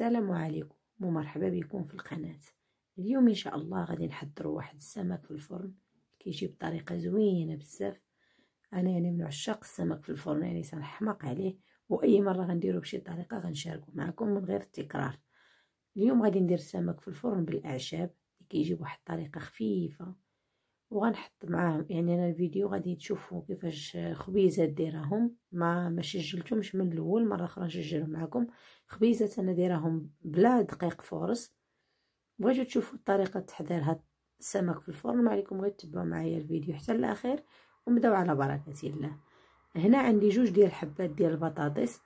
السلام عليكم ومرحبا بكم في القناة اليوم ان شاء الله غادي نحضروا واحد السمك في الفرن كيجي بطريقه زوينه بزاف انا يعني من عشاق السمك في الفرن يعني سنحمق عليه واي مره غنديرو بشي طريقه غنشاركو معكم من غير التكرار اليوم غادي ندير السمك في الفرن بالاعشاب كيجي بواحد الطريقه خفيفه وغنحط معاهم يعني انا الفيديو غادي تشوفوا كيفاش خبيزات دايرهم ما ما سجلتهمش من الاول مره اخرى نسجلهم معكم خبيزات انا دايرهم بلا دقيق فورس بغيتو تشوفوا طريقه هذا السمك في الفرن ما عليكم غير تبعوا معايا الفيديو حتى الاخير ونبداو على بركه الله هنا عندي جوج ديال الحبات ديال البطاطس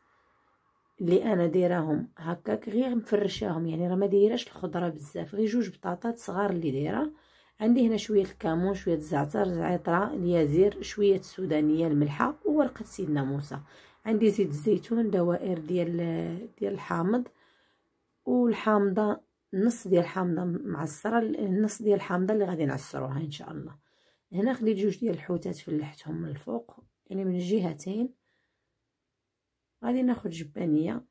اللي انا دايراهم هكاك غير مفرشاهم يعني راه ما دايراش الخضره بزاف غير جوج بطاطات صغار اللي دايره عندي هنا شويه الكمون شويه الزعتر العطره اليازير شويه السودانيه الملحه وورقه سيدنا موسى عندي زيت الزيتون دوائر ديال ديال الحامض والحامضه نص ديال الحامضه معصره النص ديال الحامضه اللي غادي نعصروها ان شاء الله هنا خديت جوج ديال الحوتات فلحتهم من الفوق يعني من الجهتين غادي ناخد جبانيه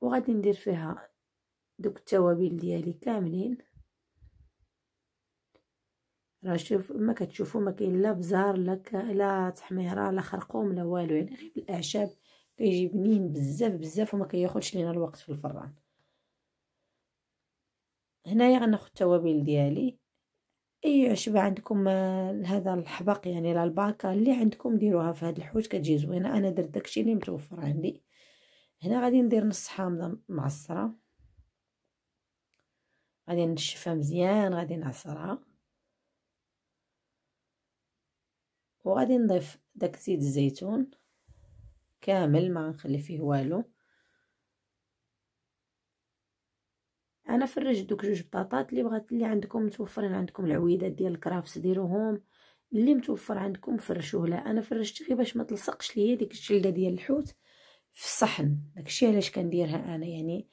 وغادي ندير فيها دوك التوابل ديالي كاملين راه شوف ما كتشوفوا ما كاين لا بزار لا لا تحميره لا خرقوم لا والو يعني غير بالاعشاب كيجي بنين بزاف بزاف وما كياخذش لينا الوقت في الفران هنايا غناخذ التوابل ديالي اي عشبه عندكم آه، هذا الحبق يعني لا الباكا اللي عندكم ديروها في هاد الحوت كتجي زوينه انا درت داكشي اللي متوفر عندي هنا غادي ندير نص حامضه معصره غادي نشفها مزيان غادي نعصرها وغادي نضيف داك زيت الزيتون كامل ما نخلي فيه والو انا فرجت دوك جوج بطاطات اللي بغات اللي عندكم متوفرين عندكم العويدات ديال الكرافس ديروهم اللي متوفر عندكم فرشوه لا انا فرشت غير باش ما تلصقش ليا ديك الجلده ديال الحوت في الصحن داكشي علاش كنديرها انا يعني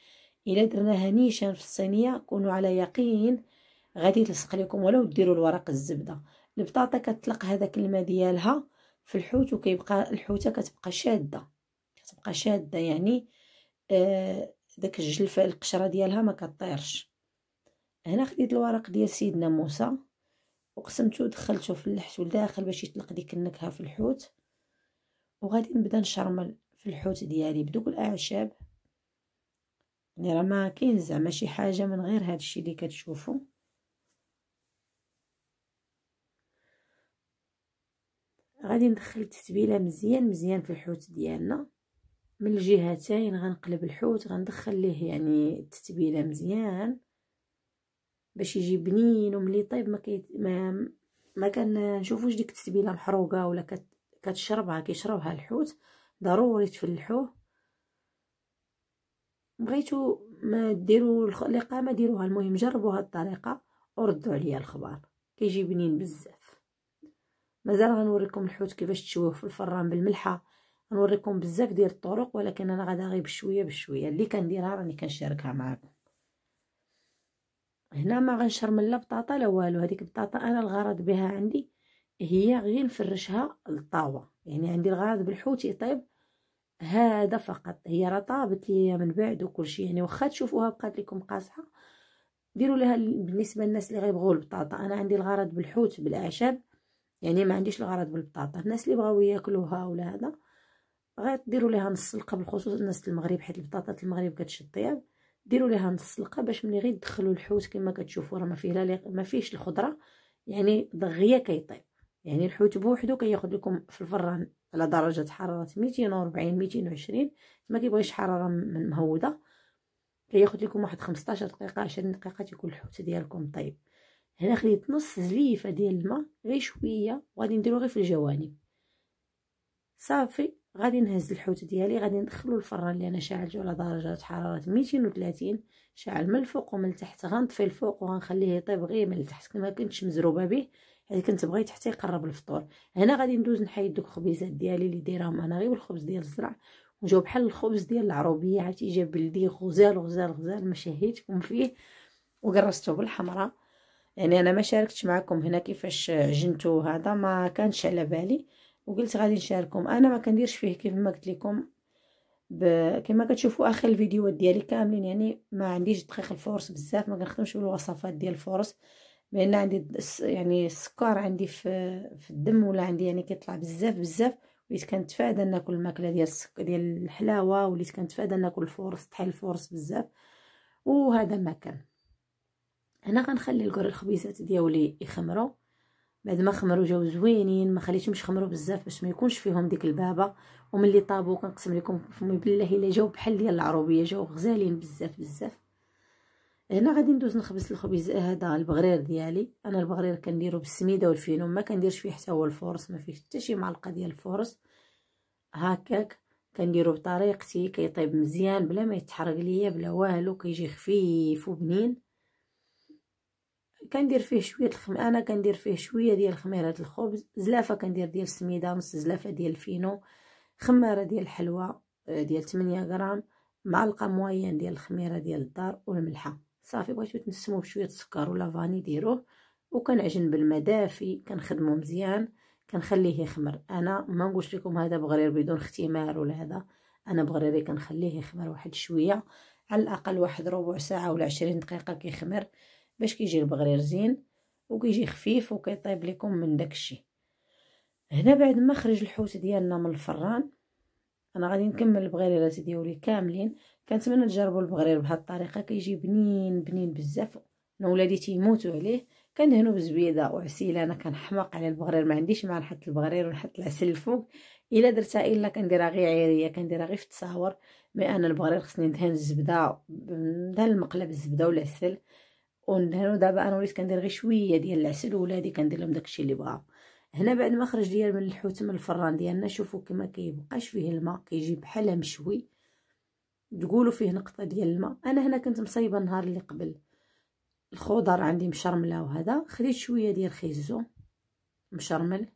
الا درناها نيشان في الصينيه كونوا على يقين غادي تلصق لكم ولو ديروا الورق الزبده البطاطا كتطلق هذاك الماء ديالها في الحوت وكيبقى الحوته كتبقى شاده كتبقى شاده يعني آه داك الجلفه القشره ديالها ما كطيرش هنا خديت الورق ديال سيدنا موسى وقسمته ودخلته في اللحت والداخل باش يطلق ديك النكهه في الحوت وغادي نبدا نشرمل في الحوت ديالي بدوك الاعشاب يعني راه ما كاين زعما شي حاجه من غير هذا الشيء اللي كتشوفوا غادي ندخل التتبيله مزيان مزيان في الحوت ديالنا من الجهتين غنقلب الحوت غندخل ليه يعني التتبيله مزيان باش يجي بنين وملي طيب ما كي ما, ما كنشوفوش ديك التتبيله محروقه ولا كت كتشربها كيشربها الحوت ضروري تفلحوه بغيتو ما ديروا ما ديروها المهم هاد الطريقه وردوا عليا الخبر كيجي بنين بزاف مازال غنوريكم الحوت كيفاش تشويه في الفران بالملحه غنوريكم بزاف ديال الطرق ولكن انا غادا غير بشويه بشويه اللي كنديرها راني كنشاركها معكم هنا ما غنشرمل لا بطاطا لا والو هذيك البطاطا انا الغرض بها عندي هي غير نفرشها للطاوه يعني عندي الغرض بالحوت يطيب هذا فقط هي راه طابت ليا من بعد وكلشي يعني واخا تشوفوها بقات لكم قاصحه ديروا لها بالنسبه للناس اللي غيبغوا البطاطا انا عندي الغرض بالحوت بالاعشاب يعني ما عنديش الغرض بالبطاطا الناس اللي بغاو ياكلوها ولا هذا غير ديروا ليها نص سلقه بالخصوص الناس المغرب حيت البطاطا المغرب كتشد طياب ديروا ليها نص سلقه باش ملي غير تدخلوا الحوت كما كتشوفوا راه ما فيه لا ما فيهش الخضره يعني دغيا كيطيب يعني الحوت بوحدو كياخذ لكم في الفران على درجه حراره 240 220 ما كيبغيش حراره مهوده كياخذ لكم واحد 15 دقيقه 20 دقيقه تيكون الحوت ديالكم طيب هنا خليت نص زليفه ديال الماء غير شويه وغادي نديرو غير في الجوانب صافي غادي نهز الحوت ديالي غادي ندخلو الفران اللي انا شعلتو على درجه حراره 230 شاعل من الفوق ومن التحت غنطفي الفوق وغنخليه يطيب غير من التحت ما كنتش مزروبه به حيت كنت بغيت حتى يقرب الفطور هنا غادي ندوز نحيد دوك الخبيزات ديالي اللي دايرهم انا غير بالخبز ديال الزرع وجاو بحال الخبز ديال العروبيه عرفتي جا بلدي غزال غزال غزال ما شهيتكم فيه وقرصته بالحمره يعني انا ما شاركتش معكم هنا كيفاش عجنتو هذا ما كانش على بالي وقلت غادي نشارككم انا ما كنديرش فيه كيف ما قلت لكم ب... كما كتشوفوا اخر الفيديوهات ديالي كاملين يعني ما عنديش دقيق الفورس بزاف ما كنخدمش بالوصفات ديال الفورس لان عندي يعني السكر عندي في في الدم ولا عندي يعني كيطلع بزاف بزاف وليت كنتفادى ناكل الماكله ديال السك... ديال الحلاوه وليت كنتفادى ناكل الفورس تحل الفورس بزاف وهذا ما كان هنا غنخلي الكر الخبيزات ديالي يخمروا بعد ما خمروا جاو زوينين ما خليتهمش يخمروا بزاف باش ما يكونش فيهم ديك البابه وملي طابو كنقسم لكم فمي بالله الا جاو بحال ديال العروبيه جاو غزالين بزاف بزاف هنا غادي ندوز نخبز الخبز هذا البغرير ديالي انا البغرير كنديرو بالسميده والفينو ما كنديرش فيه حتى هو الفورس ما فيه حتى شي معلقه ديال الفورس هكاك كنديرو بطريقتي كيطيب مزيان بلا ما يتحرق ليا بلا والو كيجي خفيف وبنين كندير فيه شويه الخم انا كندير فيه شويه ديال خميره الخبز زلافه كندير ديال السميده نص زلافه ديال الفينو خماره ديال الحلوى آه، ديال 8 غرام معلقه موين ديال الخميره ديال الدار والملحه صافي بغيتو تنسمو بشويه السكر ولا فاني ديروه وكنعجن بالماء دافي كنخدمو مزيان كنخليه يخمر انا ما نقولش لكم هذا بغرير بدون اختمار ولا هذا انا بغريري كنخليه يخمر واحد شويه على الاقل واحد ربع ساعه ولا 20 دقيقه كيخمر باش كيجي البغرير زين وكيجي خفيف وكيطيب لكم من داكشي هنا بعد ما خرج الحوت ديالنا من الفران انا غادي نكمل البغريرات ديالي كاملين كنتمنى تجربوا البغرير بهاد الطريقه كيجي بنين بنين بزاف انا ولادي تيموتوا عليه كندهنو بزبيده وعسيله انا كنحماق على البغرير ما عنديش مع نحط البغرير ونحط العسل الفوق الا درتها الا كنديرها غير عيريه كنديرها غير في التصاور مي انا البغرير خصني ندهن الزبده ندهن المقله بالزبده والعسل وندهنو دابا انا وليت كندير غير شويه ديال العسل ولادي كندير لهم داكشي اللي بغاو هنا بعد ما خرج ديال من الحوت من الفران ديالنا شوفوا كما كيبقاش فيه الماء كيجي بحال مشوي تقولوا فيه نقطه ديال الماء انا هنا كنت مصايبه النهار اللي قبل الخضر عندي مشرمله وهذا خديت شويه ديال خيزو مشرمل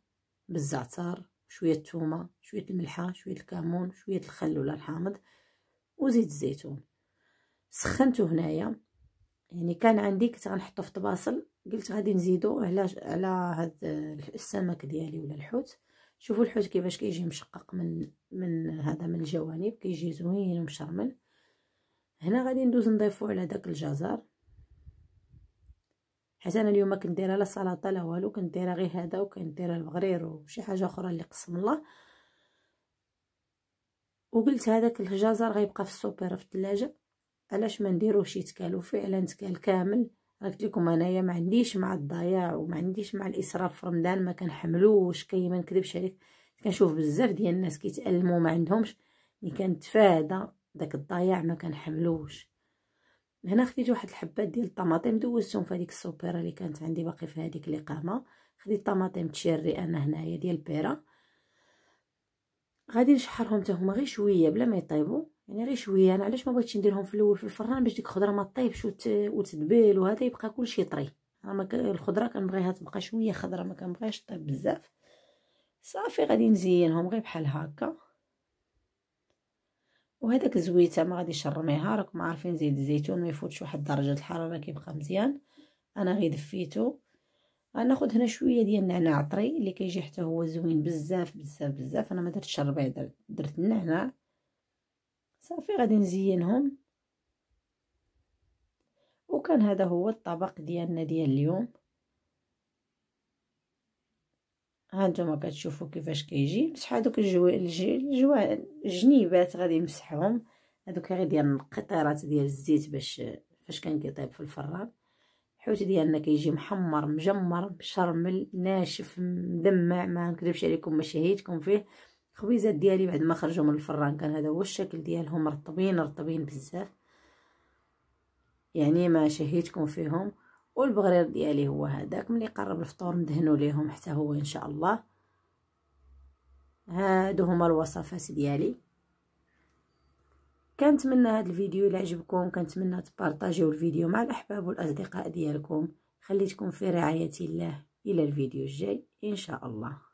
بالزعتر شويه الثومه شويه الملحه شويه الكمون شويه الخل ولا الحامض وزيت الزيتون سخنته هنايا يعني كان عندي كنت غنحطو في طباسل قلت غادي نزيدو على على هاد السمك ديالي ولا الحوت شوفوا الحوت كيفاش كيجي مشقق من من هذا من الجوانب كيجي زوين ومشرمل هنا غادي ندوز نضيفو على داك الجزر حيت انا اليوم كنديرها لا سلطه لا والو كنديرها غير هذا وكنديرها البغرير وشي حاجه اخرى اللي قسم الله وقلت هذاك الجزر غيبقى في السوبر في الثلاجه علاش ما نديروش يتكال وفعلا تكال كامل راه قلت لكم انايا ما عنديش مع الضياع وما عنديش مع الاسراف في رمضان ما كنحملوش كي ما نكذبش عليك كنشوف بزاف ديال الناس كيتالموا ما عندهمش ملي كنتفادى داك الضياع ما كنحملوش هنا خديت واحد الحبات ديال الطماطم دوزتهم في هذيك السوبيره اللي كانت عندي باقي في هذيك الاقامه خديت طماطم تشري انا هنايا ديال بيرا غادي نشحرهم حتى هما غير شويه بلا ما يطيبوا يعني غير شويه انا علاش ما بغيتش نديرهم في الاول في الفران باش ديك الخضره ما طيبش وتدبل وهذا يبقى كلشي طري انا الخضره كنبغيها تبقى شويه خضره ما كنبغيهاش طيب بزاف صافي غادي نزينهم غير بحال هكا وهذاك الزويته ما غاديش نرميها راكم عارفين زيت الزيتون ما يفوتش واحد درجه الحراره كيبقى مزيان انا غير دفيته غناخذ هنا شويه ديال النعناع طري اللي كيجي حتى هو زوين بزاف بزاف بزاف انا ما درتش الربيع درت النعناع صافي غادي نزينهم وكان هذا هو الطبق ديالنا ديال اليوم ها نتوما كتشوفوا كيفاش كيجي مسح هذوك الجنيبات غادي نمسحهم هذوك غير ديال القطيرات ديال الزيت باش فاش كان كيطيب في الفران الحوت ديالنا كيجي محمر مجمر مشرمل ناشف مدمع ما نكذبش عليكم ما شهيتكم فيه الخبيزات ديالي بعد ما خرجوا من الفران كان هذا هو الشكل ديالهم رطبين رطبين بزاف يعني ما شهيتكم فيهم والبغرير ديالي هو هذاك ملي قرب الفطور ندهنوا ليهم حتى هو ان شاء الله هادو هما الوصفات ديالي كنتمنى هذا الفيديو يعجبكم عجبكم كنتمنى تبارطاجيو الفيديو مع الاحباب والاصدقاء ديالكم خليتكم في رعايه الله الى الفيديو الجاي ان شاء الله